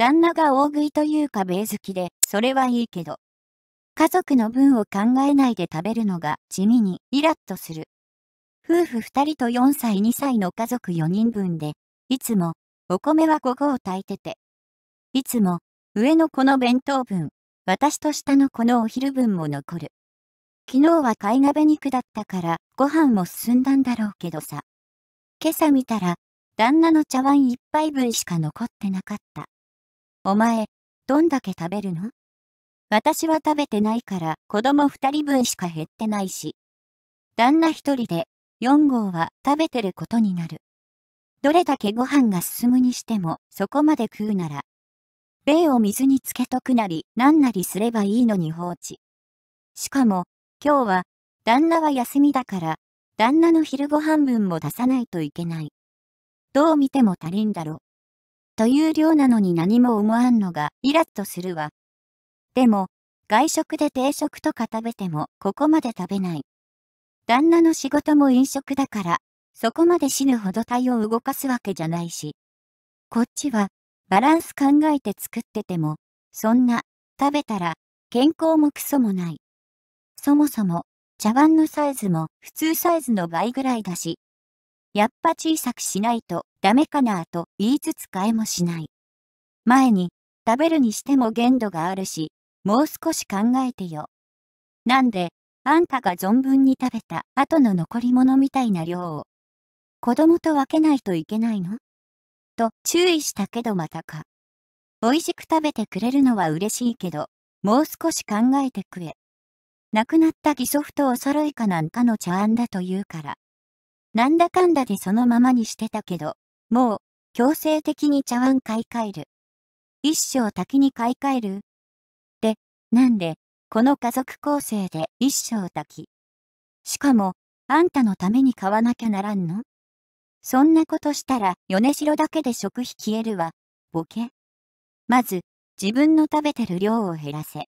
旦那が大食いというか米好きで、それはいいけど。家族の分を考えないで食べるのが地味にイラッとする。夫婦2人と4歳2歳の家族4人分で、いつもお米は5合炊いてて、いつも上の子の弁当分、私と下の子のお昼分も残る。昨日は貝鍋肉だったからご飯も進んだんだろうけどさ。今朝見たら、旦那の茶碗一杯分しか残ってなかった。お前、どんだけ食べるの私は食べてないから子供二人分しか減ってないし。旦那一人で4号は食べてることになる。どれだけご飯が進むにしてもそこまで食うなら。米を水につけとくなりなんなりすればいいのに放置。しかも、今日は、旦那は休みだから、旦那の昼ご飯分も出さないといけない。どう見ても足りんだろ。という量なのに何も思わんのがイラッとするわ。でも、外食で定食とか食べてもここまで食べない。旦那の仕事も飲食だから、そこまで死ぬほど体を動かすわけじゃないし。こっちは、バランス考えて作ってても、そんな、食べたら、健康もクソもない。そもそも、茶碗のサイズも普通サイズの倍ぐらいだし。やっぱ小さくしないとダメかなと言いつつ替えもしない。前に、食べるにしても限度があるし、もう少し考えてよ。なんで、あんたが存分に食べた後の残り物みたいな量を、子供と分けないといけないのと注意したけどまたか。美味しく食べてくれるのは嬉しいけど、もう少し考えてくれ。亡くなった義足とお揃いかなんかの茶碗だと言うから。なんだかんだでそのままにしてたけど、もう、強制的に茶碗買い替える。一生滝に買い替えるって、なんで、この家族構成で一生滝。しかも、あんたのために買わなきゃならんのそんなことしたら、米城だけで食費消えるわ、ボケ。まず、自分の食べてる量を減らせ。